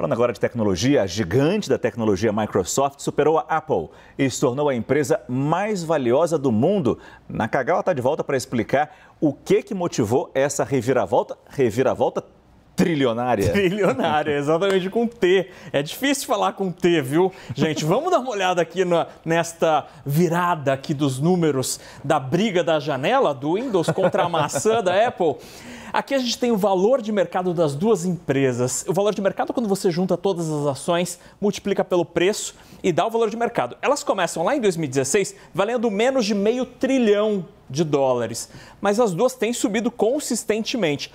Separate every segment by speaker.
Speaker 1: Falando agora de tecnologia, a gigante da tecnologia Microsoft superou a Apple e se tornou a empresa mais valiosa do mundo. Na Cagal está de volta para explicar o que, que motivou essa reviravolta, reviravolta Trilionária. Trilionária,
Speaker 2: exatamente com T. É difícil falar com T, viu? Gente, vamos dar uma olhada aqui na, nesta virada aqui dos números da briga da janela do Windows contra a maçã da Apple. Aqui a gente tem o valor de mercado das duas empresas. O valor de mercado, quando você junta todas as ações, multiplica pelo preço e dá o valor de mercado. Elas começam lá em 2016 valendo menos de meio trilhão de dólares, mas as duas têm subido consistentemente.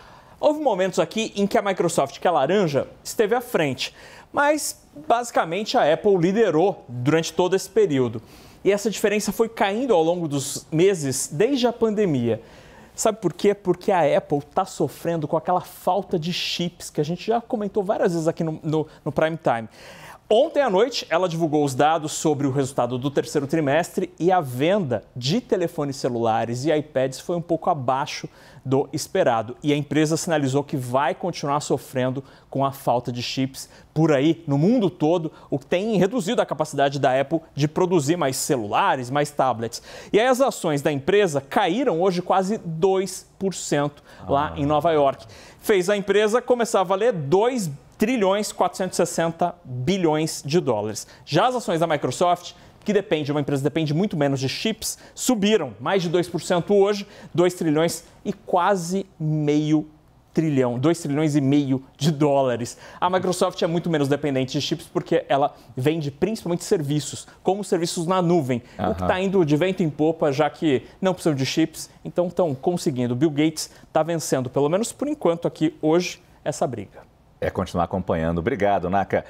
Speaker 2: Houve momentos aqui em que a Microsoft, que é laranja, esteve à frente, mas basicamente a Apple liderou durante todo esse período. E essa diferença foi caindo ao longo dos meses desde a pandemia. Sabe por quê? Porque a Apple está sofrendo com aquela falta de chips que a gente já comentou várias vezes aqui no, no, no Prime Time. Ontem à noite, ela divulgou os dados sobre o resultado do terceiro trimestre e a venda de telefones celulares e iPads foi um pouco abaixo do esperado. E a empresa sinalizou que vai continuar sofrendo com a falta de chips por aí no mundo todo, o que tem reduzido a capacidade da Apple de produzir mais celulares, mais tablets. E aí as ações da empresa caíram hoje quase 2% lá ah. em Nova York. Fez a empresa começar a valer 2 bilhões trilhões 460 bilhões de dólares. Já as ações da Microsoft que depende, uma empresa depende muito menos de chips, subiram mais de 2% hoje, 2 trilhões e quase meio trilhão, 2 trilhões e meio de dólares. A Microsoft é muito menos dependente de chips porque ela vende principalmente serviços, como serviços na nuvem, uhum. o que está indo de vento em popa, já que não precisam de chips, então estão conseguindo. Bill Gates está vencendo, pelo menos por enquanto aqui hoje, essa briga
Speaker 1: é continuar acompanhando. Obrigado, Naka.